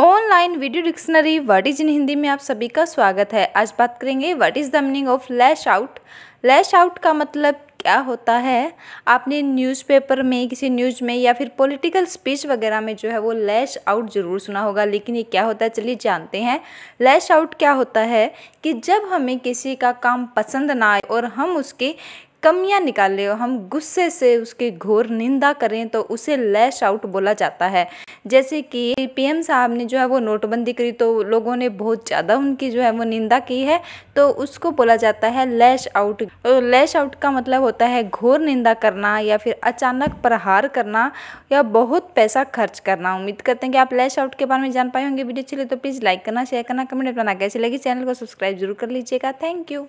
online video dictionary word is in Hindi में आप सभी का स्वागत है आज बात करेंगे what is the meaning of lash out lash out का मतलब क्या होता है आपने न्यूज़पेपर में किसी न्यूज़ में या फिर पॉलिटिकल स्पीच वगैरह में जो है वो लैश आउट ज़रूर सुना होगा लेकिन ये क्या होता है चलिए जानते हैं लैश आउट क्या होता है कि जब हमें किसी का काम पसंद ना आए और हम उसके कमियां निकाल ले हम गुस्से से उसकी घोर निंदा करें तो उसे लैश आउट बोला जाता है जैसे कि पीएम साहब ने जो है वो नोटबंदी करी तो लोगों ने बहुत ज़्यादा उनकी जो है वो निंदा की है तो उसको बोला जाता है लैश आउट तो लैश आउट का मतलब होता है घोर निंदा करना या फिर अचानक प्रहार करना या बहुत पैसा खर्च करना उम्मीद करते हैं कि आप लैश आउट के बारे में जान पाए होंगे वीडियो चले तो प्लीज़ लाइक करना शेयर करना कमेंट करना कैसे लगी चैनल को सब्सक्राइब जरूर कर लीजिएगा थैंक यू